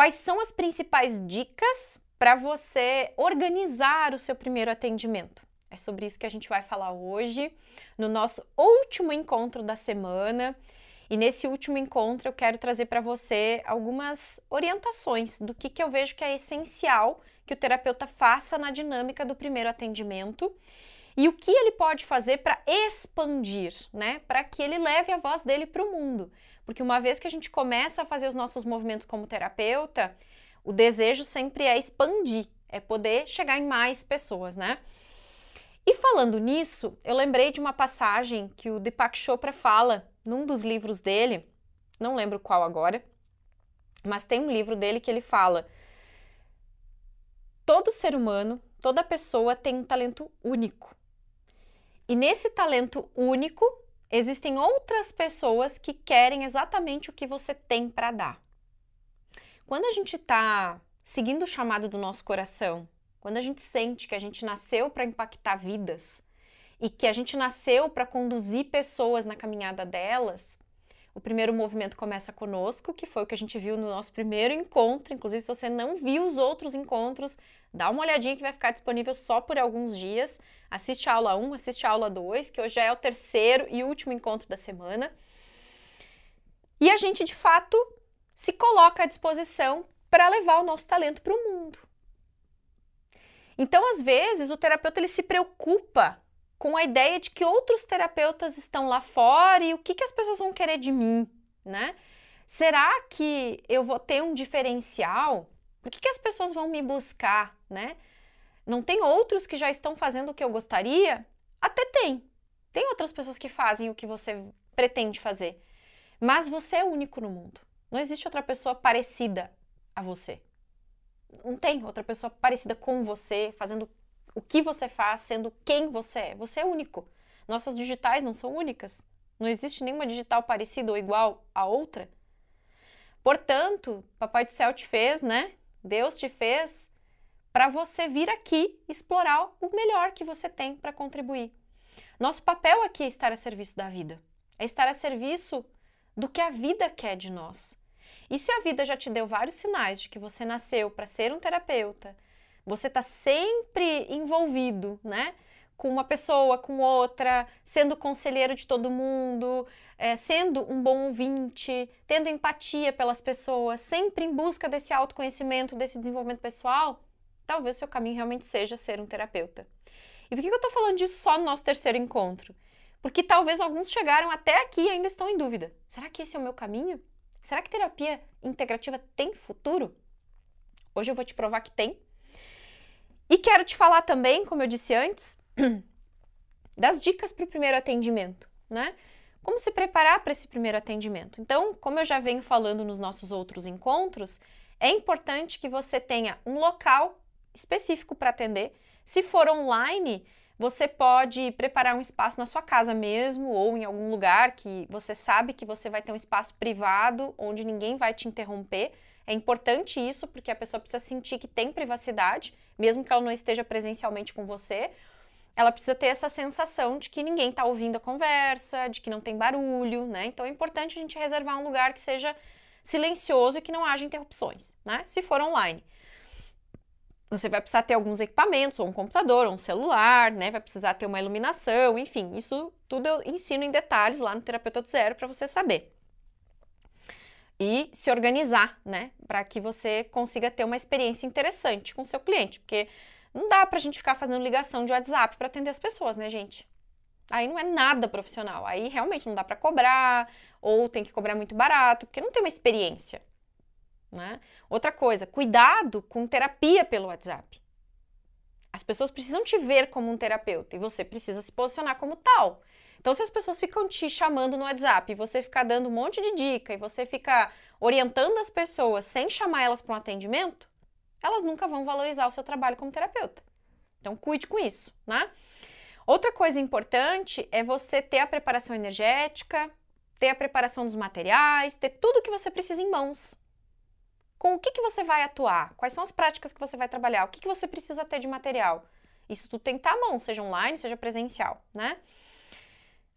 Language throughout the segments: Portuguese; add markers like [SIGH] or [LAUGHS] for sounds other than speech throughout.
Quais são as principais dicas para você organizar o seu primeiro atendimento? É sobre isso que a gente vai falar hoje, no nosso último encontro da semana. E nesse último encontro eu quero trazer para você algumas orientações do que, que eu vejo que é essencial que o terapeuta faça na dinâmica do primeiro atendimento e o que ele pode fazer para expandir, né? Para que ele leve a voz dele para o mundo. Porque uma vez que a gente começa a fazer os nossos movimentos como terapeuta, o desejo sempre é expandir, é poder chegar em mais pessoas, né? E falando nisso, eu lembrei de uma passagem que o Deepak Chopra fala num dos livros dele, não lembro qual agora, mas tem um livro dele que ele fala: todo ser humano, toda pessoa tem um talento único. E nesse talento único, existem outras pessoas que querem exatamente o que você tem para dar. Quando a gente está seguindo o chamado do nosso coração, quando a gente sente que a gente nasceu para impactar vidas e que a gente nasceu para conduzir pessoas na caminhada delas, o primeiro movimento começa conosco, que foi o que a gente viu no nosso primeiro encontro. Inclusive, se você não viu os outros encontros, dá uma olhadinha que vai ficar disponível só por alguns dias. Assiste a aula 1, assiste a aula 2, que hoje é o terceiro e último encontro da semana. E a gente, de fato, se coloca à disposição para levar o nosso talento para o mundo. Então, às vezes, o terapeuta ele se preocupa com a ideia de que outros terapeutas estão lá fora e o que, que as pessoas vão querer de mim, né? Será que eu vou ter um diferencial? Por que, que as pessoas vão me buscar, né? Não tem outros que já estão fazendo o que eu gostaria? Até tem. Tem outras pessoas que fazem o que você pretende fazer. Mas você é único no mundo. Não existe outra pessoa parecida a você. Não tem outra pessoa parecida com você, fazendo o que você faz sendo quem você é. Você é único. Nossas digitais não são únicas. Não existe nenhuma digital parecida ou igual à outra. Portanto, Papai do Céu te fez, né? Deus te fez para você vir aqui explorar o melhor que você tem para contribuir. Nosso papel aqui é estar a serviço da vida, é estar a serviço do que a vida quer de nós. E se a vida já te deu vários sinais de que você nasceu para ser um terapeuta, você está sempre envolvido, né? Com uma pessoa, com outra, sendo conselheiro de todo mundo, é, sendo um bom ouvinte, tendo empatia pelas pessoas, sempre em busca desse autoconhecimento, desse desenvolvimento pessoal, talvez seu caminho realmente seja ser um terapeuta. E por que eu estou falando disso só no nosso terceiro encontro? Porque talvez alguns chegaram até aqui e ainda estão em dúvida. Será que esse é o meu caminho? Será que terapia integrativa tem futuro? Hoje eu vou te provar que tem e quero te falar também, como eu disse antes, [CLEARS THROAT] das dicas para o primeiro atendimento, né? Como se preparar para esse primeiro atendimento. Então, como eu já venho falando nos nossos outros encontros, é importante que você tenha um local específico para atender. Se for online, você pode preparar um espaço na sua casa mesmo ou em algum lugar que você sabe que você vai ter um espaço privado onde ninguém vai te interromper. É importante isso porque a pessoa precisa sentir que tem privacidade mesmo que ela não esteja presencialmente com você, ela precisa ter essa sensação de que ninguém está ouvindo a conversa, de que não tem barulho, né? Então é importante a gente reservar um lugar que seja silencioso e que não haja interrupções, né? Se for online. Você vai precisar ter alguns equipamentos, ou um computador, ou um celular, né? Vai precisar ter uma iluminação, enfim, isso tudo eu ensino em detalhes lá no Terapeuta do Zero para você saber e se organizar, né, para que você consiga ter uma experiência interessante com seu cliente, porque não dá para a gente ficar fazendo ligação de WhatsApp para atender as pessoas, né, gente? Aí não é nada profissional, aí realmente não dá para cobrar ou tem que cobrar muito barato, porque não tem uma experiência, né? Outra coisa, cuidado com terapia pelo WhatsApp. As pessoas precisam te ver como um terapeuta e você precisa se posicionar como tal. Então, se as pessoas ficam te chamando no WhatsApp e você ficar dando um monte de dica e você ficar orientando as pessoas sem chamar elas para um atendimento, elas nunca vão valorizar o seu trabalho como terapeuta. Então, cuide com isso, né? Outra coisa importante é você ter a preparação energética, ter a preparação dos materiais, ter tudo que você precisa em mãos com o que, que você vai atuar, quais são as práticas que você vai trabalhar, o que, que você precisa ter de material. Isso tudo tem que estar tá à mão, seja online, seja presencial, né?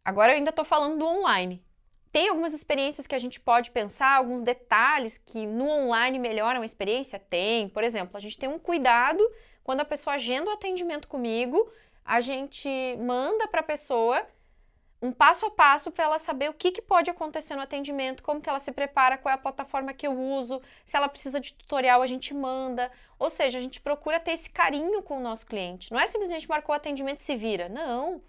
Agora eu ainda estou falando do online. Tem algumas experiências que a gente pode pensar, alguns detalhes que no online melhoram a experiência? Tem. Por exemplo, a gente tem um cuidado quando a pessoa agenda o atendimento comigo, a gente manda para a pessoa um passo a passo para ela saber o que, que pode acontecer no atendimento, como que ela se prepara, qual é a plataforma que eu uso, se ela precisa de tutorial, a gente manda. Ou seja, a gente procura ter esse carinho com o nosso cliente. Não é simplesmente marcou o atendimento e se vira. Não.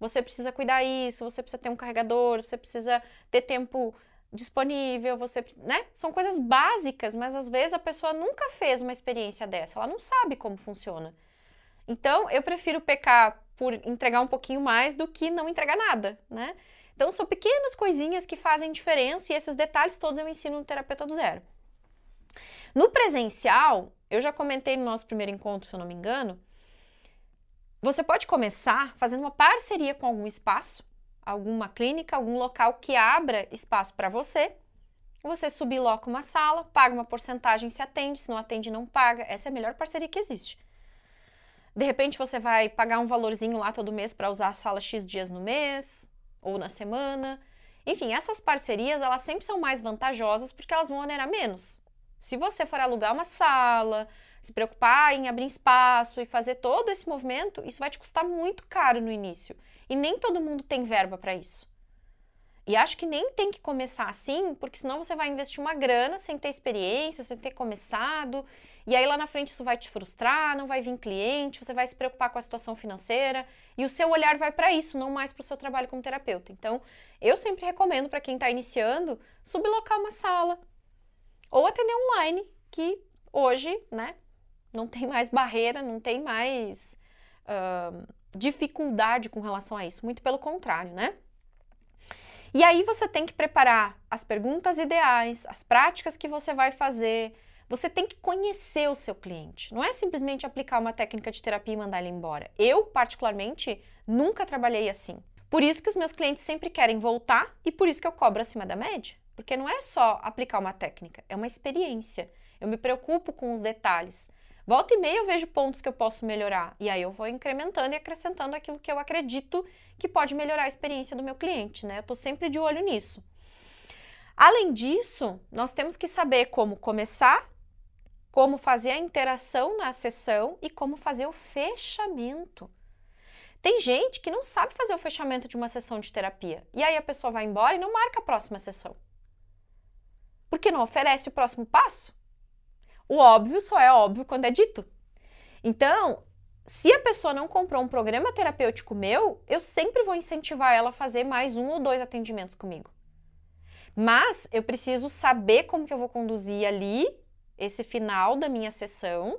Você precisa cuidar isso, você precisa ter um carregador, você precisa ter tempo disponível, você, né? São coisas básicas, mas às vezes a pessoa nunca fez uma experiência dessa, ela não sabe como funciona. Então, eu prefiro pecar por entregar um pouquinho mais do que não entregar nada, né? Então são pequenas coisinhas que fazem diferença e esses detalhes todos eu ensino no terapeuta do zero. No presencial, eu já comentei no nosso primeiro encontro, se eu não me engano, você pode começar fazendo uma parceria com algum espaço, alguma clínica, algum local que abra espaço para você. Você subloca uma sala, paga uma porcentagem se atende, se não atende, não paga. Essa é a melhor parceria que existe. De repente você vai pagar um valorzinho lá todo mês para usar a sala X dias no mês ou na semana. Enfim, essas parcerias elas sempre são mais vantajosas porque elas vão onerar menos. Se você for alugar uma sala, se preocupar em abrir espaço e fazer todo esse movimento, isso vai te custar muito caro no início. E nem todo mundo tem verba para isso. E acho que nem tem que começar assim, porque senão você vai investir uma grana sem ter experiência, sem ter começado, e aí lá na frente isso vai te frustrar, não vai vir cliente, você vai se preocupar com a situação financeira e o seu olhar vai para isso, não mais para o seu trabalho como terapeuta. Então, eu sempre recomendo para quem está iniciando sublocar uma sala ou atender online, que hoje, né, não tem mais barreira, não tem mais uh, dificuldade com relação a isso, muito pelo contrário, né? E aí você tem que preparar as perguntas ideais, as práticas que você vai fazer, você tem que conhecer o seu cliente. Não é simplesmente aplicar uma técnica de terapia e mandar ele embora. Eu, particularmente, nunca trabalhei assim. Por isso que os meus clientes sempre querem voltar e por isso que eu cobro acima da média. Porque não é só aplicar uma técnica, é uma experiência. Eu me preocupo com os detalhes. Volta e meia eu vejo pontos que eu posso melhorar e aí eu vou incrementando e acrescentando aquilo que eu acredito que pode melhorar a experiência do meu cliente, né? Eu estou sempre de olho nisso. Além disso, nós temos que saber como começar como fazer a interação na sessão e como fazer o fechamento. Tem gente que não sabe fazer o fechamento de uma sessão de terapia. E aí a pessoa vai embora e não marca a próxima sessão. Porque não oferece o próximo passo. O óbvio só é óbvio quando é dito. Então, se a pessoa não comprou um programa terapêutico meu, eu sempre vou incentivar ela a fazer mais um ou dois atendimentos comigo. Mas eu preciso saber como que eu vou conduzir ali esse final da minha sessão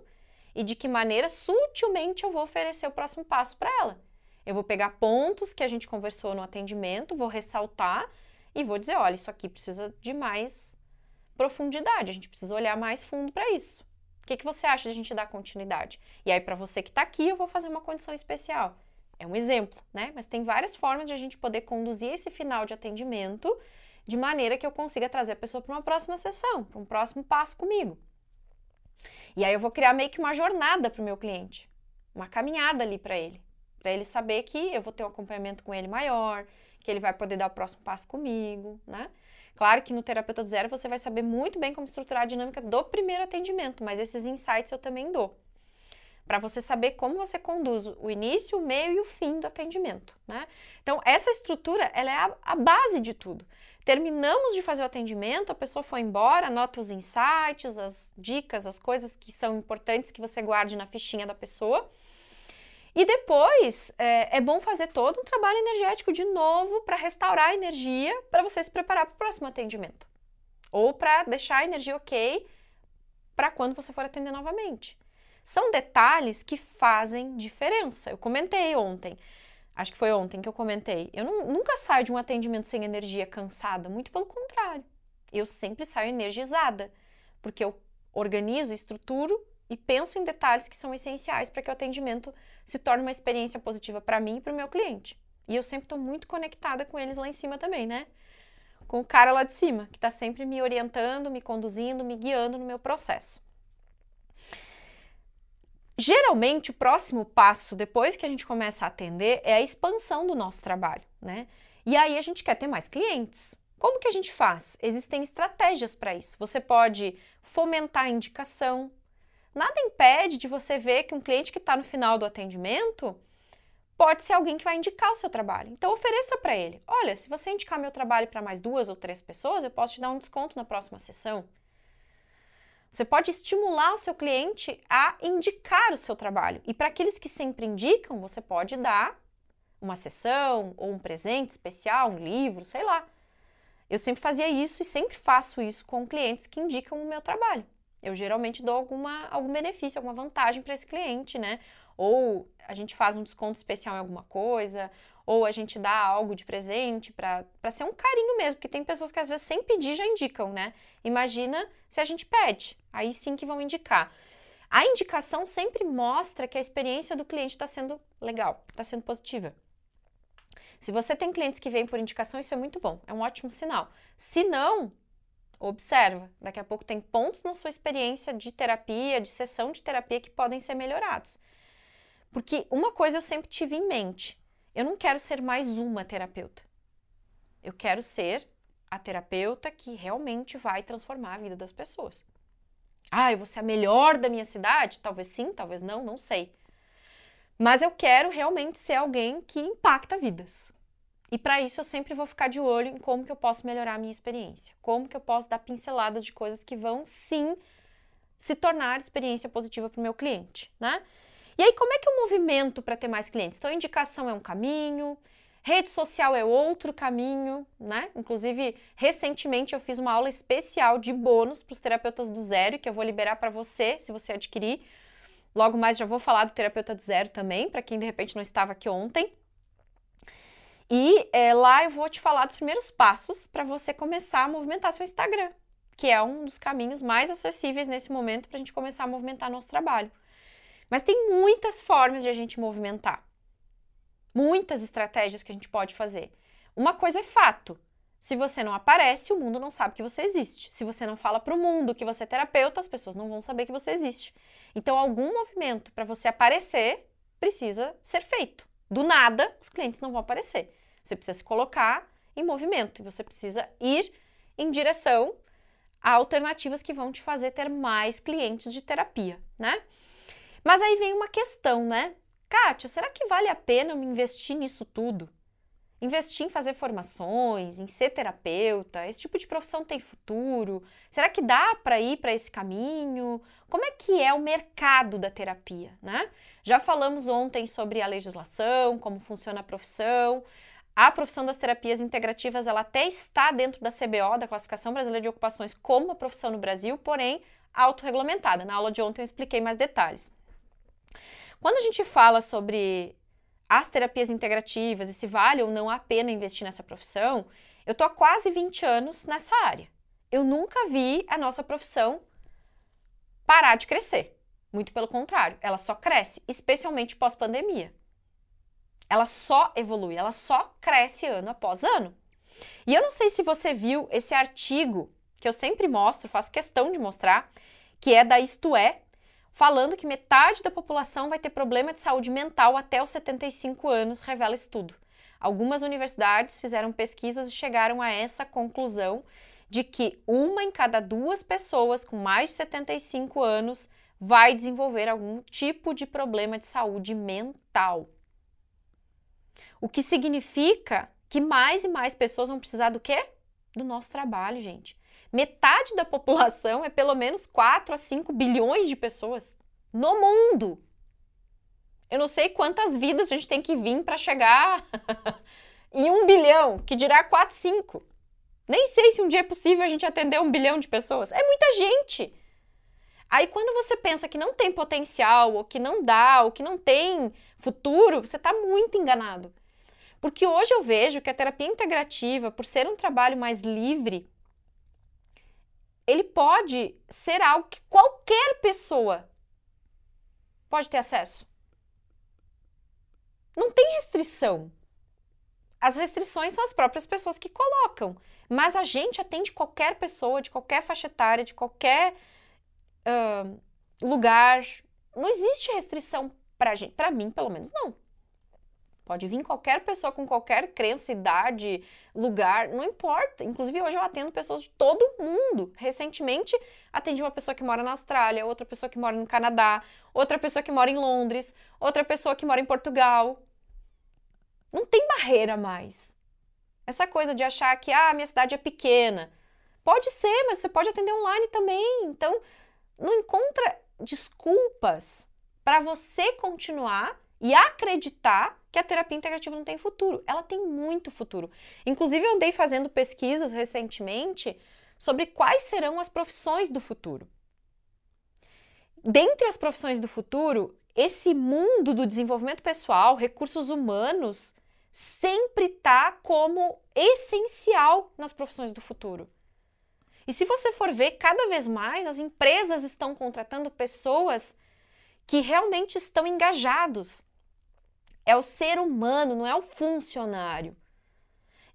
e de que maneira sutilmente eu vou oferecer o próximo passo para ela. Eu vou pegar pontos que a gente conversou no atendimento, vou ressaltar e vou dizer, olha, isso aqui precisa de mais profundidade, a gente precisa olhar mais fundo para isso. O que, que você acha de a gente dar continuidade? E aí, para você que está aqui, eu vou fazer uma condição especial. É um exemplo, né? Mas tem várias formas de a gente poder conduzir esse final de atendimento de maneira que eu consiga trazer a pessoa para uma próxima sessão, para um próximo passo comigo. E aí eu vou criar meio que uma jornada para o meu cliente, uma caminhada ali para ele, para ele saber que eu vou ter um acompanhamento com ele maior, que ele vai poder dar o próximo passo comigo, né? Claro que no terapeuta do zero você vai saber muito bem como estruturar a dinâmica do primeiro atendimento, mas esses insights eu também dou. Para você saber como você conduz o início, o meio e o fim do atendimento, né? Então, essa estrutura, ela é a, a base de tudo. Terminamos de fazer o atendimento, a pessoa foi embora, anota os insights, as dicas, as coisas que são importantes que você guarde na fichinha da pessoa. E depois é, é bom fazer todo um trabalho energético de novo para restaurar a energia para você se preparar para o próximo atendimento. Ou para deixar a energia ok para quando você for atender novamente. São detalhes que fazem diferença. Eu comentei ontem. Acho que foi ontem que eu comentei. Eu não, nunca saio de um atendimento sem energia cansada, muito pelo contrário. Eu sempre saio energizada, porque eu organizo, estruturo e penso em detalhes que são essenciais para que o atendimento se torne uma experiência positiva para mim e para o meu cliente. E eu sempre estou muito conectada com eles lá em cima também, né? Com o cara lá de cima, que está sempre me orientando, me conduzindo, me guiando no meu processo. Geralmente, o próximo passo, depois que a gente começa a atender, é a expansão do nosso trabalho, né? E aí a gente quer ter mais clientes. Como que a gente faz? Existem estratégias para isso. Você pode fomentar a indicação. Nada impede de você ver que um cliente que está no final do atendimento pode ser alguém que vai indicar o seu trabalho. Então ofereça para ele: olha, se você indicar meu trabalho para mais duas ou três pessoas, eu posso te dar um desconto na próxima sessão. Você pode estimular o seu cliente a indicar o seu trabalho. E para aqueles que sempre indicam, você pode dar uma sessão ou um presente especial, um livro, sei lá. Eu sempre fazia isso e sempre faço isso com clientes que indicam o meu trabalho. Eu geralmente dou alguma, algum benefício, alguma vantagem para esse cliente, né? Ou a gente faz um desconto especial em alguma coisa, ou a gente dá algo de presente para ser um carinho mesmo, porque tem pessoas que às vezes sem pedir já indicam, né? Imagina se a gente pede, aí sim que vão indicar. A indicação sempre mostra que a experiência do cliente está sendo legal, está sendo positiva. Se você tem clientes que vêm por indicação, isso é muito bom, é um ótimo sinal. Se não, observa. Daqui a pouco tem pontos na sua experiência de terapia, de sessão de terapia que podem ser melhorados. Porque uma coisa eu sempre tive em mente, eu não quero ser mais uma terapeuta. Eu quero ser a terapeuta que realmente vai transformar a vida das pessoas. Ah, eu vou ser a melhor da minha cidade? Talvez sim, talvez não, não sei. Mas eu quero realmente ser alguém que impacta vidas. E para isso eu sempre vou ficar de olho em como que eu posso melhorar a minha experiência, como que eu posso dar pinceladas de coisas que vão sim se tornar experiência positiva para o meu cliente, né? E aí, como é que eu é movimento para ter mais clientes? Então, indicação é um caminho, rede social é outro caminho, né? Inclusive, recentemente eu fiz uma aula especial de bônus para os terapeutas do zero, que eu vou liberar para você, se você adquirir. Logo mais já vou falar do terapeuta do zero também, para quem de repente não estava aqui ontem. E é, lá eu vou te falar dos primeiros passos para você começar a movimentar seu Instagram, que é um dos caminhos mais acessíveis nesse momento para a gente começar a movimentar nosso trabalho. Mas tem muitas formas de a gente movimentar. Muitas estratégias que a gente pode fazer. Uma coisa é fato. Se você não aparece, o mundo não sabe que você existe. Se você não fala para o mundo que você é terapeuta, as pessoas não vão saber que você existe. Então, algum movimento para você aparecer precisa ser feito. Do nada, os clientes não vão aparecer. Você precisa se colocar em movimento e você precisa ir em direção a alternativas que vão te fazer ter mais clientes de terapia, né? Mas aí vem uma questão, né? Kátia, será que vale a pena eu me investir nisso tudo? Investir em fazer formações, em ser terapeuta, esse tipo de profissão tem futuro? Será que dá para ir para esse caminho? Como é que é o mercado da terapia, né? Já falamos ontem sobre a legislação, como funciona a profissão. A profissão das terapias integrativas, ela até está dentro da CBO, da Classificação Brasileira de Ocupações, como uma profissão no Brasil, porém autorregulamentada. Na aula de ontem eu expliquei mais detalhes. Quando a gente fala sobre as terapias integrativas e se vale ou não a pena investir nessa profissão, eu tô há quase 20 anos nessa área. Eu nunca vi a nossa profissão parar de crescer. Muito pelo contrário, ela só cresce, especialmente pós-pandemia. Ela só evolui, ela só cresce ano após ano. E eu não sei se você viu esse artigo que eu sempre mostro, faço questão de mostrar, que é da Isto É, falando que metade da população vai ter problema de saúde mental até os 75 anos, revela estudo. Algumas universidades fizeram pesquisas e chegaram a essa conclusão de que uma em cada duas pessoas com mais de 75 anos vai desenvolver algum tipo de problema de saúde mental. O que significa que mais e mais pessoas vão precisar do quê? Do nosso trabalho, gente. Metade da população é pelo menos 4 a 5 bilhões de pessoas no mundo. Eu não sei quantas vidas a gente tem que vir para chegar [LAUGHS] em um bilhão, que dirá 4, 5. Nem sei se um dia é possível a gente atender um bilhão de pessoas. É muita gente. Aí quando você pensa que não tem potencial, ou que não dá, ou que não tem futuro, você está muito enganado. Porque hoje eu vejo que a terapia integrativa, por ser um trabalho mais livre, ele pode ser algo que qualquer pessoa pode ter acesso. Não tem restrição. As restrições são as próprias pessoas que colocam, mas a gente atende qualquer pessoa, de qualquer faixa etária, de qualquer uh, lugar. Não existe restrição para a gente, para mim, pelo menos não. Pode vir qualquer pessoa com qualquer crença, idade, lugar, não importa. Inclusive, hoje eu atendo pessoas de todo mundo. Recentemente, atendi uma pessoa que mora na Austrália, outra pessoa que mora no Canadá, outra pessoa que mora em Londres, outra pessoa que mora em Portugal. Não tem barreira mais. Essa coisa de achar que, ah, minha cidade é pequena. Pode ser, mas você pode atender online também. Então, não encontra desculpas para você continuar e acreditar que a terapia integrativa não tem futuro. Ela tem muito futuro. Inclusive, eu andei fazendo pesquisas recentemente sobre quais serão as profissões do futuro. Dentre as profissões do futuro, esse mundo do desenvolvimento pessoal, recursos humanos, sempre está como essencial nas profissões do futuro. E se você for ver, cada vez mais as empresas estão contratando pessoas que realmente estão engajados, é o ser humano, não é o funcionário.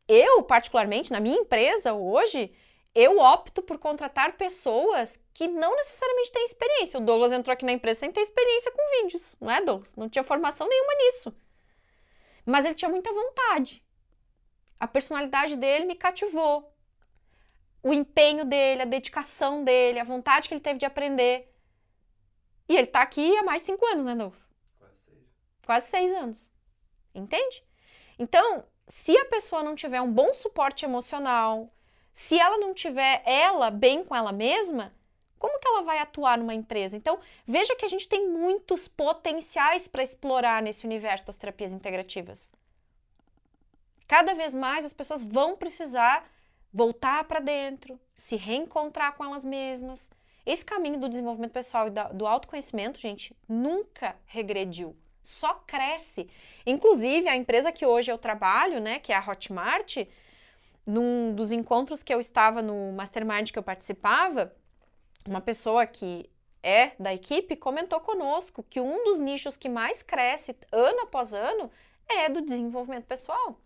Eu, particularmente, na minha empresa hoje, eu opto por contratar pessoas que não necessariamente têm experiência. O Douglas entrou aqui na empresa sem ter experiência com vídeos, não é, Douglas? Não tinha formação nenhuma nisso. Mas ele tinha muita vontade. A personalidade dele me cativou. O empenho dele, a dedicação dele, a vontade que ele teve de aprender. E ele está aqui há mais de cinco anos, né, Douglas? Quase seis anos. Entende? Então, se a pessoa não tiver um bom suporte emocional, se ela não tiver ela bem com ela mesma, como que ela vai atuar numa empresa? Então, veja que a gente tem muitos potenciais para explorar nesse universo das terapias integrativas. Cada vez mais as pessoas vão precisar voltar para dentro, se reencontrar com elas mesmas. Esse caminho do desenvolvimento pessoal e do autoconhecimento, gente, nunca regrediu só cresce. Inclusive, a empresa que hoje eu trabalho, né, que é a Hotmart, num dos encontros que eu estava no Mastermind que eu participava, uma pessoa que é da equipe comentou conosco que um dos nichos que mais cresce ano após ano é do desenvolvimento pessoal.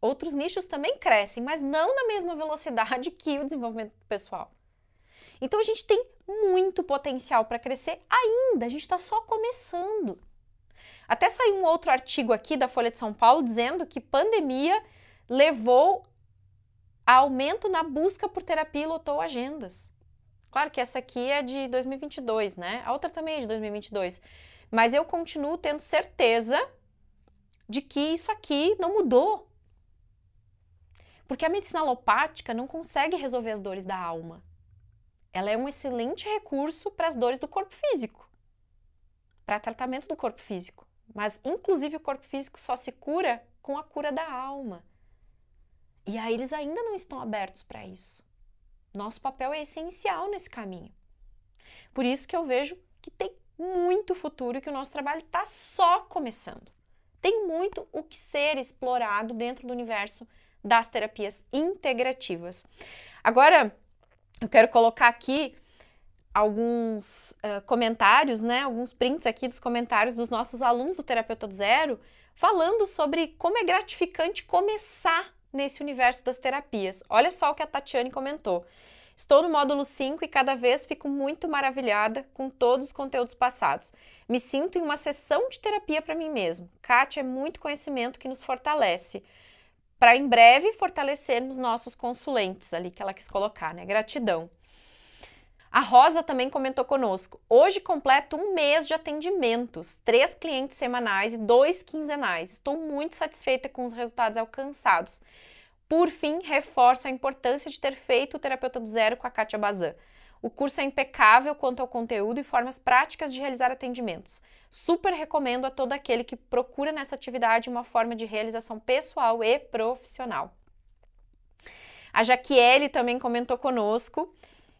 Outros nichos também crescem, mas não na mesma velocidade que o desenvolvimento pessoal. Então a gente tem muito potencial para crescer ainda, a gente está só começando. Até saiu um outro artigo aqui da Folha de São Paulo dizendo que pandemia levou a aumento na busca por terapia e lotou agendas. Claro que essa aqui é de 2022, né? A outra também é de 2022. Mas eu continuo tendo certeza de que isso aqui não mudou. Porque a medicina alopática não consegue resolver as dores da alma. Ela é um excelente recurso para as dores do corpo físico, para tratamento do corpo físico. Mas, inclusive, o corpo físico só se cura com a cura da alma. E aí eles ainda não estão abertos para isso. Nosso papel é essencial nesse caminho. Por isso que eu vejo que tem muito futuro e que o nosso trabalho está só começando. Tem muito o que ser explorado dentro do universo das terapias integrativas. Agora, eu quero colocar aqui alguns uh, comentários, né, alguns prints aqui dos comentários dos nossos alunos do Terapeuta do Zero, falando sobre como é gratificante começar nesse universo das terapias. Olha só o que a Tatiane comentou. Estou no módulo 5 e cada vez fico muito maravilhada com todos os conteúdos passados. Me sinto em uma sessão de terapia para mim mesmo. Kátia, é muito conhecimento que nos fortalece. Para em breve fortalecermos nossos consulentes ali que ela quis colocar, né? Gratidão. A Rosa também comentou conosco: hoje completo um mês de atendimentos, três clientes semanais e dois quinzenais. Estou muito satisfeita com os resultados alcançados. Por fim, reforço a importância de ter feito o Terapeuta do Zero com a Kátia Bazan. O curso é impecável quanto ao conteúdo e formas práticas de realizar atendimentos. Super recomendo a todo aquele que procura nessa atividade uma forma de realização pessoal e profissional. A Jaquiele também comentou conosco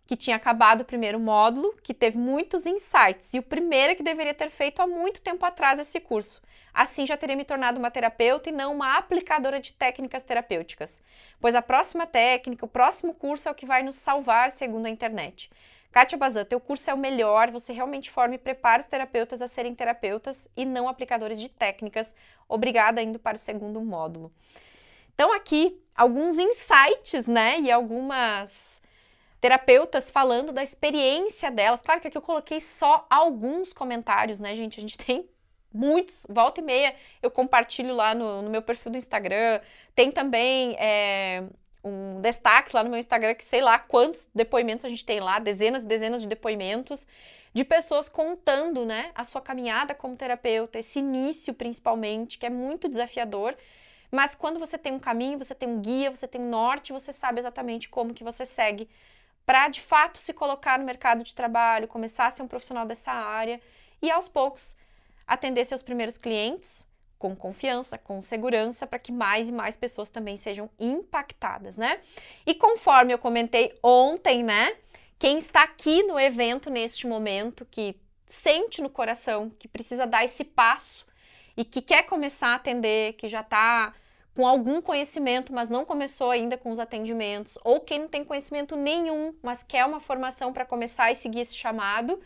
que tinha acabado o primeiro módulo, que teve muitos insights e o primeiro é que deveria ter feito há muito tempo atrás esse curso. Assim já teria me tornado uma terapeuta e não uma aplicadora de técnicas terapêuticas, pois a próxima técnica, o próximo curso é o que vai nos salvar, segundo a internet. Kátia Bazan, teu curso é o melhor, você realmente forma e prepara os terapeutas a serem terapeutas e não aplicadores de técnicas. Obrigada indo para o segundo módulo. Então aqui alguns insights, né, e algumas terapeutas falando da experiência delas. Claro que aqui eu coloquei só alguns comentários, né, gente? A gente tem muitos, volta e meia eu compartilho lá no, no meu perfil do Instagram. Tem também é, um destaque lá no meu Instagram que sei lá quantos depoimentos a gente tem lá, dezenas e dezenas de depoimentos de pessoas contando, né, a sua caminhada como terapeuta, esse início principalmente, que é muito desafiador. Mas quando você tem um caminho, você tem um guia, você tem um norte, você sabe exatamente como que você segue para de fato se colocar no mercado de trabalho, começar a ser um profissional dessa área e aos poucos atender seus primeiros clientes com confiança, com segurança, para que mais e mais pessoas também sejam impactadas, né? E conforme eu comentei ontem, né? Quem está aqui no evento neste momento, que sente no coração que precisa dar esse passo e que quer começar a atender, que já está com algum conhecimento, mas não começou ainda com os atendimentos, ou quem não tem conhecimento nenhum, mas quer uma formação para começar e seguir esse chamado,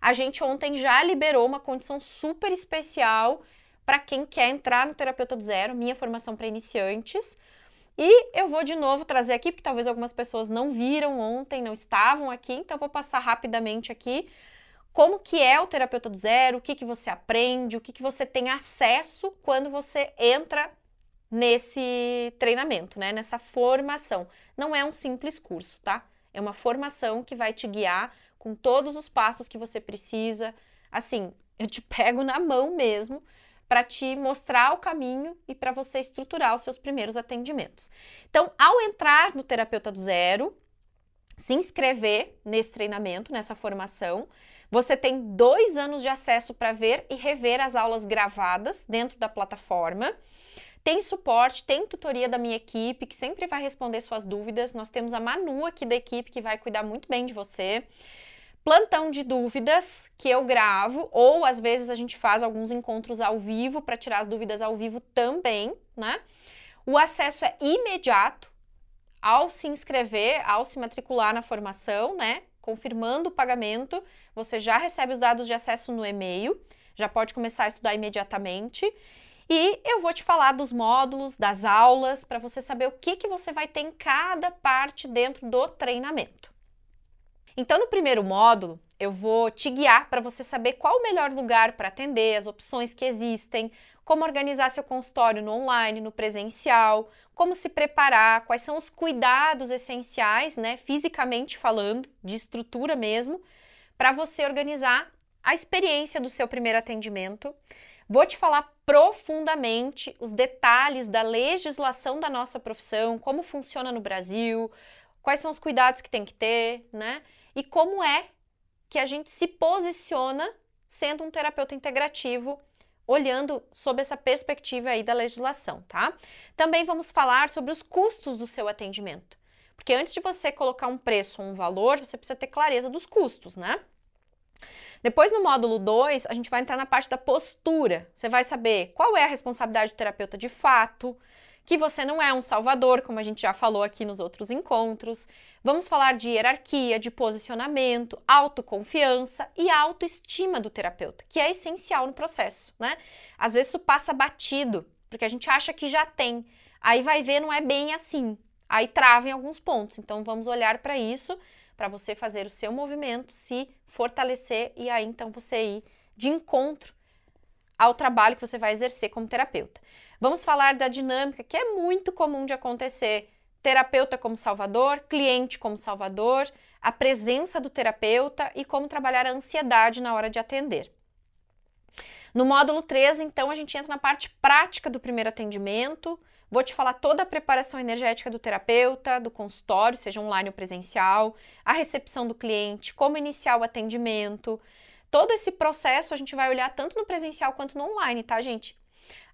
a gente ontem já liberou uma condição super especial para quem quer entrar no Terapeuta do Zero, minha formação para iniciantes. E eu vou de novo trazer aqui, porque talvez algumas pessoas não viram ontem, não estavam aqui, então eu vou passar rapidamente aqui como que é o terapeuta do zero, o que, que você aprende, o que, que você tem acesso quando você entra nesse treinamento, né? Nessa formação. Não é um simples curso, tá? É uma formação que vai te guiar com todos os passos que você precisa. Assim, [LAUGHS] eu te pego na mão mesmo para te mostrar o caminho e para você estruturar os seus primeiros atendimentos. Então, ao entrar no terapeuta do zero, se inscrever nesse treinamento, nessa formação, você tem dois anos de acesso para ver e rever as aulas gravadas dentro da plataforma. Tem suporte, tem tutoria da minha equipe, que sempre vai responder suas dúvidas. Nós temos a Manu aqui da equipe, que vai cuidar muito bem de você. Plantão de dúvidas que eu gravo, ou às vezes a gente faz alguns encontros ao vivo para tirar as dúvidas ao vivo também, né? O acesso é imediato ao se inscrever, ao se matricular na formação, né? Confirmando o pagamento, você já recebe os dados de acesso no e-mail, já pode começar a estudar imediatamente. E eu vou te falar dos módulos, das aulas, para você saber o que, que você vai ter em cada parte dentro do treinamento. Então, no primeiro módulo, eu vou te guiar para você saber qual o melhor lugar para atender, as opções que existem, como organizar seu consultório no online, no presencial, como se preparar, quais são os cuidados essenciais, né, fisicamente falando, de estrutura mesmo, para você organizar a experiência do seu primeiro atendimento Vou te falar profundamente os detalhes da legislação da nossa profissão, como funciona no Brasil, quais são os cuidados que tem que ter, né? E como é que a gente se posiciona sendo um terapeuta integrativo, olhando sob essa perspectiva aí da legislação, tá? Também vamos falar sobre os custos do seu atendimento. Porque antes de você colocar um preço ou um valor, você precisa ter clareza dos custos, né? Depois, no módulo 2, a gente vai entrar na parte da postura. Você vai saber qual é a responsabilidade do terapeuta de fato, que você não é um salvador, como a gente já falou aqui nos outros encontros. Vamos falar de hierarquia, de posicionamento, autoconfiança e autoestima do terapeuta, que é essencial no processo, né? Às vezes isso passa batido, porque a gente acha que já tem. Aí vai ver, não é bem assim. Aí trava em alguns pontos. Então vamos olhar para isso para você fazer o seu movimento, se fortalecer e aí então você ir de encontro ao trabalho que você vai exercer como terapeuta. Vamos falar da dinâmica que é muito comum de acontecer: terapeuta como salvador, cliente como salvador, a presença do terapeuta e como trabalhar a ansiedade na hora de atender. No módulo 3, então, a gente entra na parte prática do primeiro atendimento, Vou te falar toda a preparação energética do terapeuta, do consultório, seja online ou presencial, a recepção do cliente, como iniciar o atendimento. Todo esse processo a gente vai olhar tanto no presencial quanto no online, tá, gente?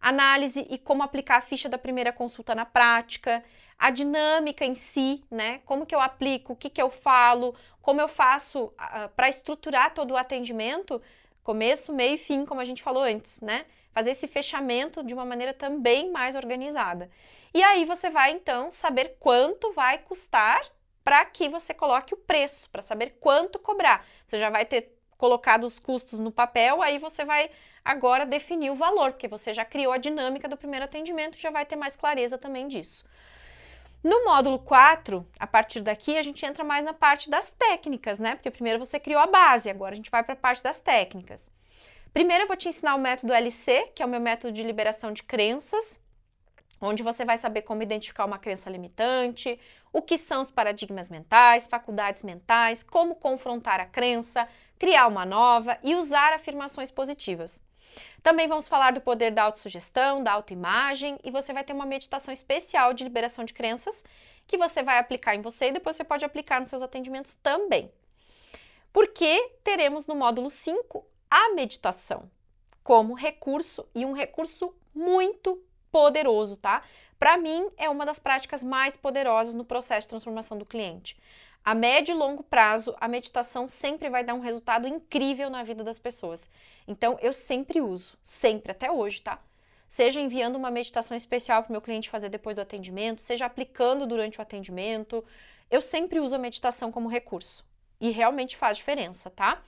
Análise e como aplicar a ficha da primeira consulta na prática, a dinâmica em si, né? Como que eu aplico, o que, que eu falo, como eu faço uh, ah, ah, para estruturar todo o atendimento, começo, meio e fim, como a gente falou antes, né? fazer esse fechamento de uma maneira também mais organizada. E aí você vai então saber quanto vai custar para que você coloque o preço, para saber quanto cobrar. Você já vai ter colocado os custos no papel, aí você vai agora definir o valor, porque você já criou a dinâmica do primeiro atendimento, já vai ter mais clareza também disso. No módulo 4, a partir daqui, a gente entra mais na parte das técnicas, né? Porque primeiro você criou a base, agora a gente vai para a parte das técnicas. Primeiro eu vou te ensinar o método LC, que é o meu método de liberação de crenças, onde você vai saber como identificar uma crença limitante, o que são os paradigmas mentais, faculdades mentais, como confrontar a crença, criar uma nova e usar afirmações positivas. Também vamos falar do poder da autossugestão, da autoimagem e você vai ter uma meditação especial de liberação de crenças que você vai aplicar em você e depois você pode aplicar nos seus atendimentos também. Porque teremos no módulo 5 a meditação como recurso e um recurso muito poderoso, tá? Para mim, é uma das práticas mais poderosas no processo de transformação do cliente. A médio e longo prazo, a meditação sempre vai dar um resultado incrível na vida das pessoas. Então, eu sempre uso, sempre, até hoje, tá? Seja enviando uma meditação especial para meu cliente fazer depois do atendimento, seja aplicando durante o atendimento, eu sempre uso a meditação como recurso. E realmente faz diferença, tá?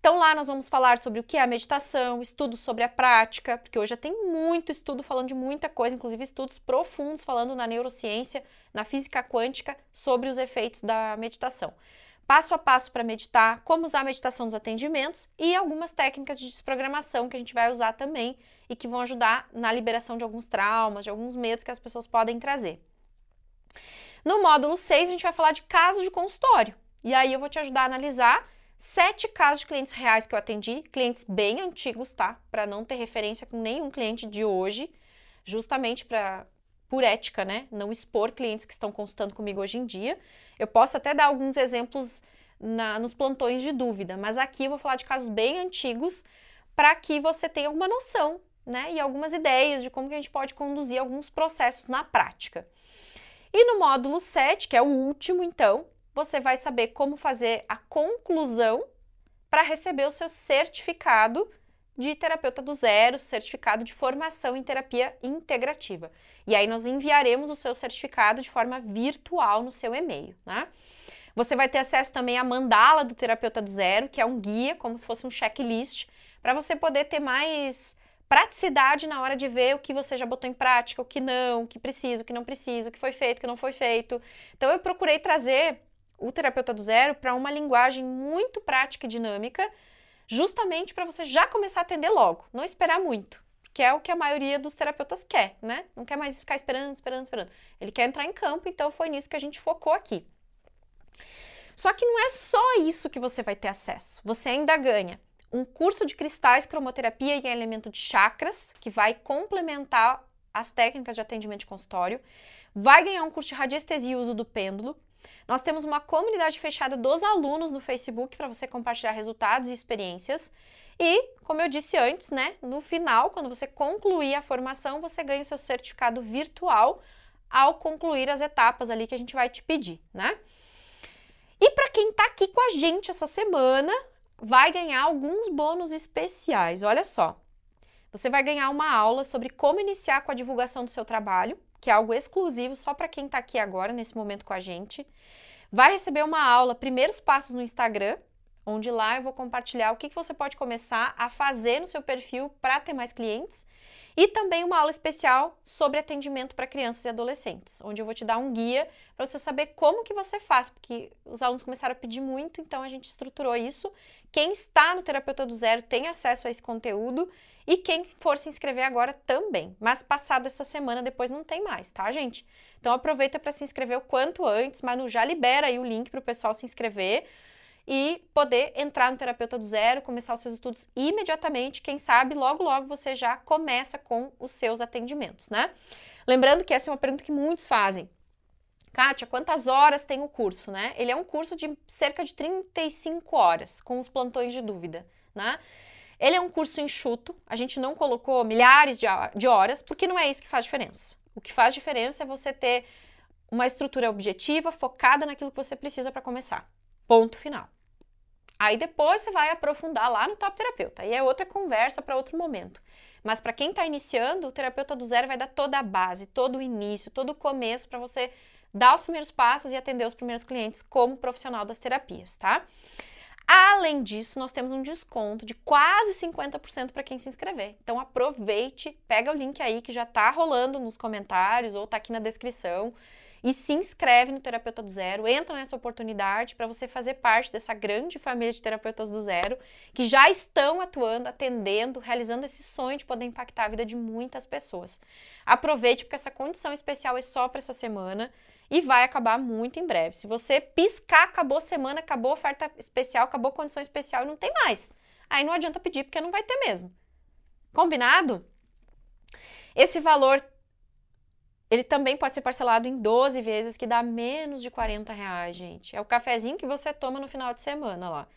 Então lá nós vamos falar sobre o que é a meditação, estudos sobre a prática, porque hoje já tem muito estudo falando de muita coisa, inclusive estudos profundos falando na neurociência, na física quântica, sobre os efeitos da meditação. Passo a passo para meditar, como usar a meditação nos atendimentos e algumas técnicas de desprogramação que a gente vai usar também e que vão ajudar na liberação de alguns traumas, de alguns medos que as pessoas podem trazer. No módulo 6, a gente vai falar de casos de consultório. E aí eu vou te ajudar a analisar Sete casos de clientes reais que eu atendi, clientes bem antigos, tá? Para não ter referência com nenhum cliente de hoje, justamente para por ética, né? Não expor clientes que estão consultando comigo hoje em dia. Eu posso até dar alguns exemplos na, nos plantões de dúvida, mas aqui eu vou falar de casos bem antigos para que você tenha alguma noção, né? E algumas ideias de como que a gente pode conduzir alguns processos na prática. E no módulo 7, que é o último, então, você vai saber como fazer a conclusão para receber o seu certificado de terapeuta do zero, certificado de formação em terapia integrativa. E aí nós enviaremos o seu certificado de forma virtual no seu e-mail, né? Você vai ter acesso também à mandala do terapeuta do zero, que é um guia, como se fosse um checklist, para você poder ter mais praticidade na hora de ver o que você já botou em prática, o que não, o que precisa, o que não precisa, o que foi feito, o que não foi feito. Então eu procurei trazer o Terapeuta do Zero para uma linguagem muito prática e dinâmica, justamente para você já começar a atender logo, não esperar muito, que é o que a maioria dos terapeutas quer, né? Não quer mais ficar esperando, esperando, esperando. Ele quer entrar em campo, então foi nisso que a gente focou aqui. Só que não é só isso que você vai ter acesso. Você ainda ganha um curso de cristais, cromoterapia e elemento de chakras, que vai complementar as técnicas de atendimento de consultório. Vai ganhar um curso de radiestesia e uso do pêndulo. Nós temos uma comunidade fechada dos alunos no Facebook para você compartilhar resultados e experiências. E, como eu disse antes, né, no final, quando você concluir a formação, você ganha o seu certificado virtual ao concluir as etapas ali que a gente vai te pedir, né? E para quem está aqui com a gente essa semana, vai ganhar alguns bônus especiais. Olha só. Você vai ganhar uma aula sobre como iniciar com a divulgação do seu trabalho, que é algo exclusivo só para quem está aqui agora, nesse momento com a gente. Vai receber uma aula, primeiros passos no Instagram, onde lá eu vou compartilhar o que, que você pode começar a fazer no seu perfil para ter mais clientes. E também uma aula especial sobre atendimento para crianças e adolescentes, onde eu vou te dar um guia para você saber como que você faz, porque os alunos começaram a pedir muito, então a gente estruturou isso. Quem está no Terapeuta do Zero tem acesso a esse conteúdo e quem for se inscrever agora também. Mas passada essa semana, depois não tem mais, tá, gente? Então aproveita para se inscrever o quanto antes. Manu já libera aí o link para o pessoal se inscrever e poder entrar no Terapeuta do Zero, começar os seus estudos imediatamente. Quem sabe logo, logo você já começa com os seus atendimentos, né? Lembrando que essa é uma pergunta que muitos fazem. Kátia, quantas horas tem o curso, né? Ele é um curso de cerca de 35 horas, com os plantões de dúvida, né? Ele é um curso enxuto, a gente não colocou milhares de horas, porque não é isso que faz diferença. O que faz diferença é você ter uma estrutura objetiva, focada naquilo que você precisa para começar. Ponto final. Aí depois você vai aprofundar lá no top terapeuta. Aí é outra conversa para outro momento. Mas para quem está iniciando, o terapeuta do zero vai dar toda a base, todo o início, todo o começo para você dar os primeiros passos e atender os primeiros clientes como profissional das terapias, tá? Além disso, nós temos um desconto de quase 50% para quem se inscrever. Então aproveite, pega o link aí que já está rolando nos comentários ou está aqui na descrição e se inscreve no Terapeuta do Zero, entra nessa oportunidade para você fazer parte dessa grande família de terapeutas do zero que já estão atuando, atendendo, realizando esse sonho de poder impactar a vida de muitas pessoas. Aproveite porque essa condição especial é só para essa semana e vai acabar muito em breve. Se você piscar, acabou semana, acabou oferta especial, acabou condição especial e não tem mais. Aí não adianta pedir porque não vai ter mesmo. Combinado? Esse valor ele também pode ser parcelado em 12 vezes, que dá menos de 40 reais, gente. É o cafezinho que você toma no final de semana lá.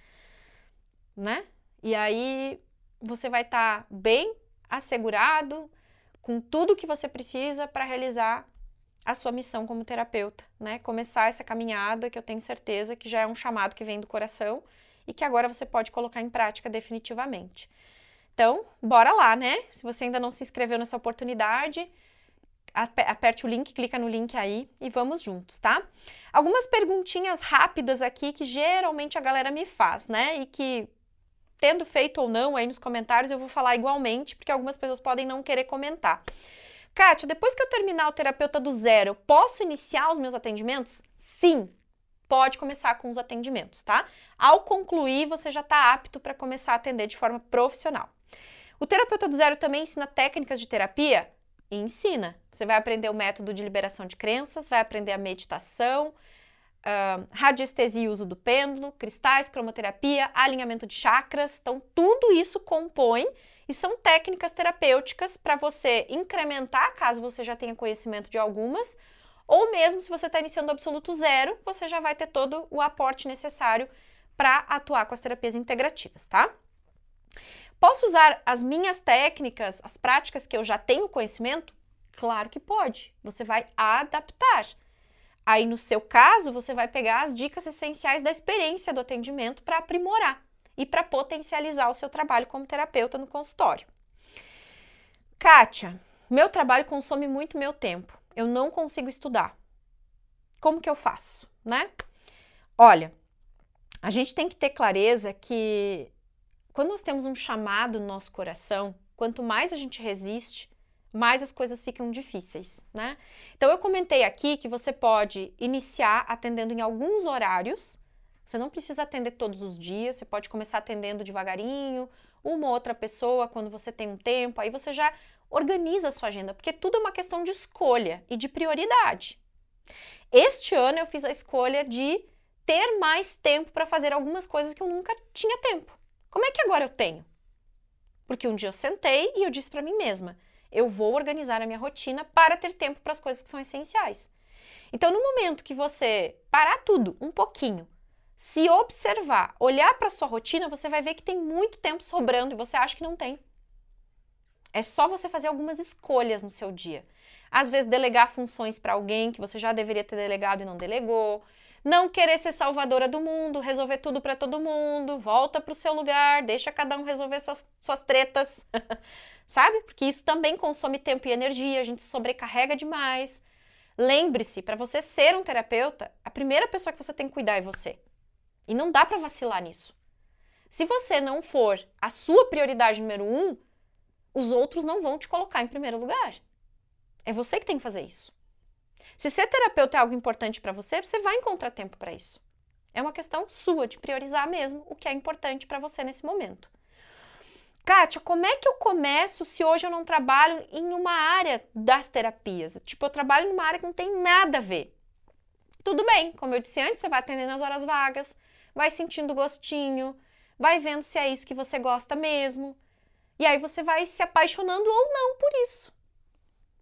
Né? E aí você vai estar tá bem assegurado com tudo que você precisa para realizar a sua missão como terapeuta, né? Começar essa caminhada que eu tenho certeza que já é um chamado que vem do coração e que agora você pode colocar em prática definitivamente. Então, bora lá, né? Se você ainda não se inscreveu nessa oportunidade, aperte o link, clica no link aí e vamos juntos, tá? Algumas perguntinhas rápidas aqui que geralmente a galera me faz, né? E que tendo feito ou não aí nos comentários, eu vou falar igualmente, porque algumas pessoas podem não querer comentar. Kátia, depois que eu terminar o terapeuta do zero, eu posso iniciar os meus atendimentos? Sim, pode começar com os atendimentos, tá? Ao concluir, você já está apto para começar a atender de forma profissional. O terapeuta do zero também ensina técnicas de terapia? E ensina. Você vai aprender o método de liberação de crenças, vai aprender a meditação, uh, radiestesia e uso do pêndulo, cristais, cromoterapia, alinhamento de chakras. Então, tudo isso compõe e são técnicas terapêuticas para você incrementar, caso você já tenha conhecimento de algumas, ou mesmo se você está iniciando absoluto zero, você já vai ter todo o aporte necessário para atuar com as terapias integrativas, tá? Posso usar as minhas técnicas, as práticas que eu já tenho conhecimento? Claro que pode. Você vai adaptar. Aí, no seu caso, você vai pegar as dicas essenciais da experiência do atendimento para aprimorar e para potencializar o seu trabalho como terapeuta no consultório. Kátia, meu trabalho consome muito meu tempo. Eu não consigo estudar. Como que eu faço, né? Olha, a gente tem que ter clareza que quando nós temos um chamado no nosso coração, quanto mais a gente resiste, mais as coisas ficam difíceis, né? Então eu comentei aqui que você pode iniciar atendendo em alguns horários você não precisa atender todos os dias, você pode começar atendendo devagarinho, uma outra pessoa quando você tem um tempo, aí você já organiza a sua agenda, porque tudo é uma questão de escolha e de prioridade. Este ano eu fiz a escolha de ter mais tempo para fazer algumas coisas que eu nunca tinha tempo. Como é que agora eu tenho? Porque um dia eu sentei e eu disse para mim mesma: eu vou organizar a minha rotina para ter tempo para as coisas que são essenciais. Então, no momento que você parar tudo um pouquinho se observar, olhar para sua rotina, você vai ver que tem muito tempo sobrando e você acha que não tem. É só você fazer algumas escolhas no seu dia. Às vezes delegar funções para alguém que você já deveria ter delegado e não delegou. Não querer ser salvadora do mundo, resolver tudo para todo mundo, volta para o seu lugar, deixa cada um resolver suas, suas tretas, [LAUGHS] sabe? Porque isso também consome tempo e energia, a gente sobrecarrega demais. Lembre-se, para você ser um terapeuta, a primeira pessoa que você tem que cuidar é você. E não dá para vacilar nisso. Se você não for a sua prioridade número um, os outros não vão te colocar em primeiro lugar. É você que tem que fazer isso. Se ser terapeuta é algo importante para você, você vai encontrar tempo para isso. É uma questão sua de priorizar mesmo o que é importante para você nesse momento. Kátia, como é que eu começo se hoje eu não trabalho em uma área das terapias? Tipo, eu trabalho numa área que não tem nada a ver. Tudo bem, como eu disse antes, você vai atender nas horas vagas, vai sentindo gostinho, vai vendo se é isso que você gosta mesmo. E aí você vai se apaixonando ou não por isso.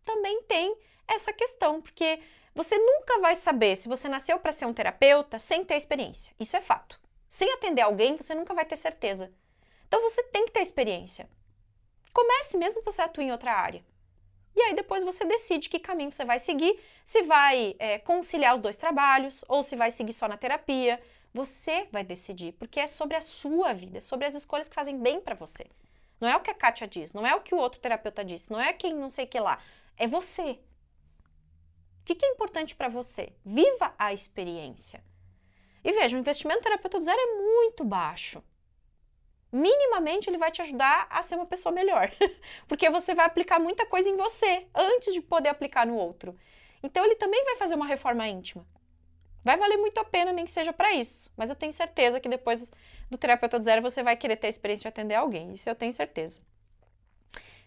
Também tem essa questão, porque você nunca vai saber se você nasceu para ser um terapeuta sem ter experiência. Isso é fato. Sem atender alguém, você nunca vai ter certeza. Então você tem que ter experiência. Comece mesmo que você atue em outra área. E aí depois você decide que caminho você vai seguir, se vai é, conciliar os dois trabalhos, ou se vai seguir só na terapia, você vai decidir, porque é sobre a sua vida, sobre as escolhas que fazem bem para você. Não é o que a Kátia diz, não é o que o outro terapeuta disse, não é quem não sei que lá. É você. O que, que é importante para você? Viva a experiência. E veja, o investimento terapeuta do zero é muito baixo. Minimamente ele vai te ajudar a ser uma pessoa melhor, [LAUGHS] porque você vai aplicar muita coisa em você antes de poder aplicar no outro. Então ele também vai fazer uma reforma íntima. Vai valer muito a pena, nem que seja para isso. Mas eu tenho certeza que depois do terapeuta do zero você vai querer ter a experiência de atender alguém. Isso eu tenho certeza.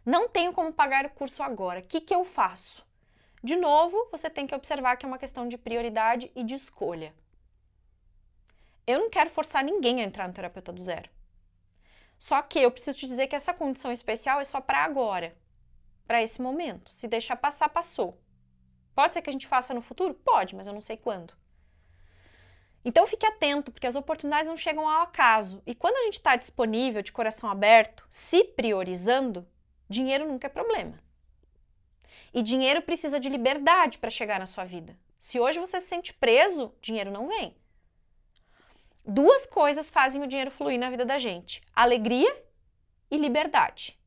Não tenho como pagar o curso agora. O que, que eu faço? De novo, você tem que observar que é uma questão de prioridade e de escolha. Eu não quero forçar ninguém a entrar no terapeuta do zero. Só que eu preciso te dizer que essa condição especial é só para agora, para esse momento. Se deixar passar, passou. Pode ser que a gente faça no futuro? Pode, mas eu não sei quando. Então fique atento, porque as oportunidades não chegam ao acaso. E quando a gente está disponível, de coração aberto, se priorizando, dinheiro nunca é problema. E dinheiro precisa de liberdade para chegar na sua vida. Se hoje você se sente preso, dinheiro não vem. Duas coisas fazem o dinheiro fluir na vida da gente: alegria e liberdade.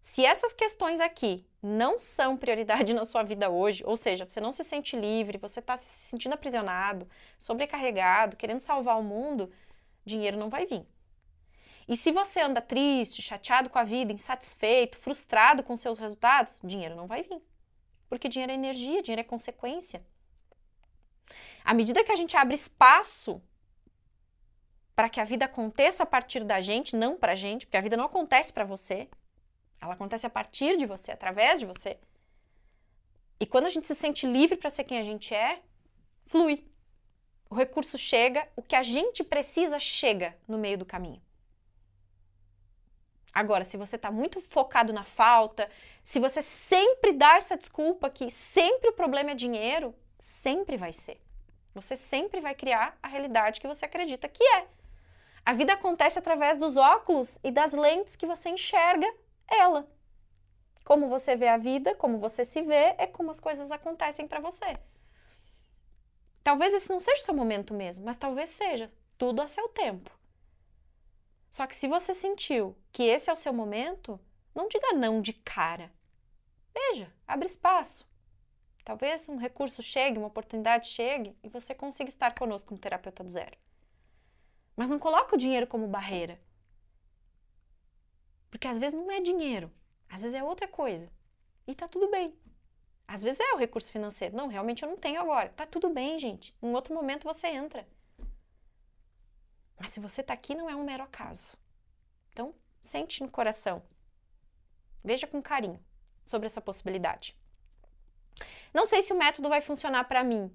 Se essas questões aqui não são prioridade [LAUGHS] na sua vida hoje, ou seja, você não se sente livre, você está se sentindo aprisionado, sobrecarregado, querendo salvar o mundo, dinheiro não vai vir. E se você anda triste, chateado com a vida, insatisfeito, frustrado com seus resultados, dinheiro não vai vir. Porque dinheiro é energia, dinheiro é consequência. À medida que a gente abre espaço para que a vida aconteça a partir da gente, não para a gente, porque a vida não acontece para você, ela acontece a partir de você, através de você. E quando a gente se sente livre para ser quem a gente é, flui. O recurso chega, o que a gente precisa chega no meio do caminho. Agora, se você está muito focado na falta, se você sempre dá essa desculpa que sempre o problema é dinheiro, sempre vai ser. Você sempre vai criar a realidade que você acredita que é. A vida acontece através dos óculos e das lentes que você enxerga ela. Como você vê a vida, como você se vê, é como as coisas acontecem para você. Talvez esse não seja o seu momento mesmo, mas talvez seja. Tudo a seu tempo. Só que se você sentiu que esse é o seu momento, não diga não de cara. Veja, abre espaço. Talvez um recurso chegue, uma oportunidade chegue e você consiga estar conosco no Terapeuta do Zero. Mas não coloque o dinheiro como barreira. Porque às vezes não é dinheiro, às vezes é outra coisa. E tá tudo bem. Às vezes é o recurso financeiro. Não, realmente eu não tenho agora. Tá tudo bem, gente. Em outro momento você entra. Mas se você tá aqui, não é um mero acaso. Então, sente no coração. Veja com carinho sobre essa possibilidade. Não sei se o método vai funcionar para mim.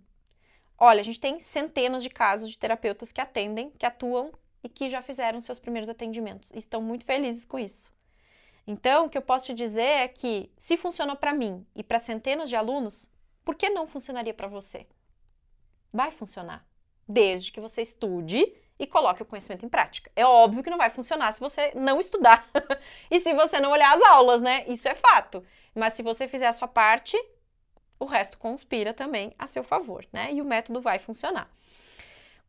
Olha, a gente tem centenas de casos de terapeutas que atendem, que atuam e que já fizeram seus primeiros atendimentos. Estão muito felizes com isso. Então, o que eu posso te dizer é que se funcionou para mim e para centenas de alunos, por que não funcionaria para você? Vai funcionar, desde que você estude e coloque o conhecimento em prática. É óbvio que não vai funcionar se você não estudar [LAUGHS] e se você não olhar as aulas, né? Isso é fato. Mas se você fizer a sua parte, o resto conspira também a seu favor, né? E o método vai funcionar.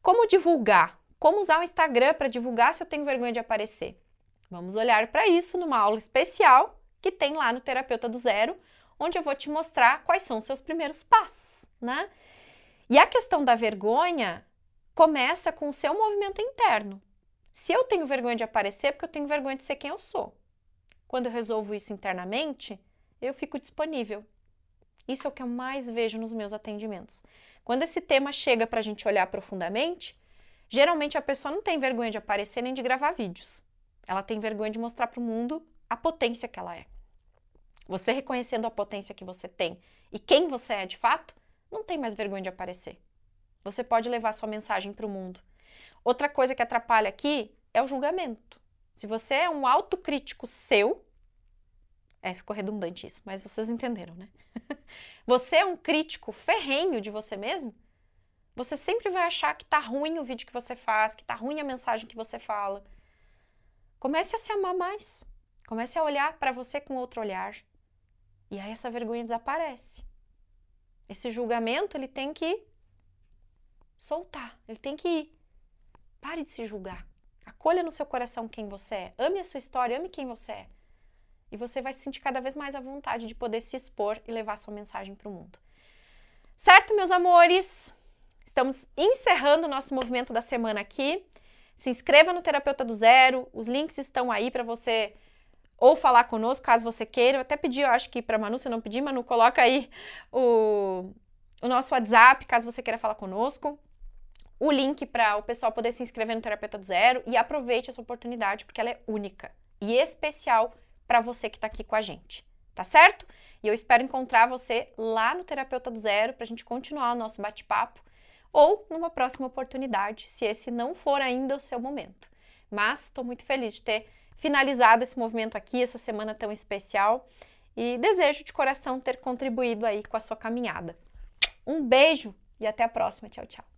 Como divulgar como usar o Instagram para divulgar se eu tenho vergonha de aparecer? Vamos olhar para isso numa aula especial que tem lá no Terapeuta do Zero, onde eu vou te mostrar quais são os seus primeiros passos, né? E a questão da vergonha começa com o seu movimento interno. Se eu tenho vergonha de aparecer, é porque eu tenho vergonha de ser quem eu sou. Quando eu resolvo isso internamente, eu fico disponível. Isso é o que eu mais vejo nos meus atendimentos. Quando esse tema chega para a gente olhar profundamente, Geralmente a pessoa não tem vergonha de aparecer nem de gravar vídeos. Ela tem vergonha de mostrar para o mundo a potência que ela é. Você reconhecendo a potência que você tem e quem você é de fato, não tem mais vergonha de aparecer. Você pode levar sua mensagem para o mundo. Outra coisa que atrapalha aqui é o julgamento. Se você é um autocrítico seu, é, ficou redundante isso, mas vocês entenderam, né? [LAUGHS] você é um crítico ferrenho de você mesmo, você sempre vai achar que tá ruim o vídeo que você faz, que tá ruim a mensagem que você fala. Comece a se amar mais. Comece a olhar para você com outro olhar. E aí essa vergonha desaparece. Esse julgamento, ele tem que soltar, ele tem que ir. Pare de se julgar. Acolha no seu coração quem você é. Ame a sua história, ame quem você é. E você vai sentir cada vez mais a vontade de poder se expor e levar sua mensagem para o mundo. Certo, meus amores? Estamos encerrando o nosso movimento da semana aqui. Se inscreva no Terapeuta do Zero, os links estão aí para você ou falar conosco, caso você queira. Eu até pedi, eu acho que para Manu, se eu não pedir, Manu, coloca aí o, o nosso WhatsApp, caso você queira falar conosco. O link para o pessoal poder se inscrever no Terapeuta do Zero e aproveite essa oportunidade, porque ela é única e especial para você que está aqui com a gente, tá certo? E eu espero encontrar você lá no Terapeuta do Zero para a gente continuar o nosso bate-papo ou numa próxima oportunidade, se esse não for ainda o seu momento. Mas estou muito feliz de ter finalizado esse movimento aqui, essa semana tão especial, e desejo de coração ter contribuído aí com a sua caminhada. Um beijo e até a próxima. Tchau, tchau.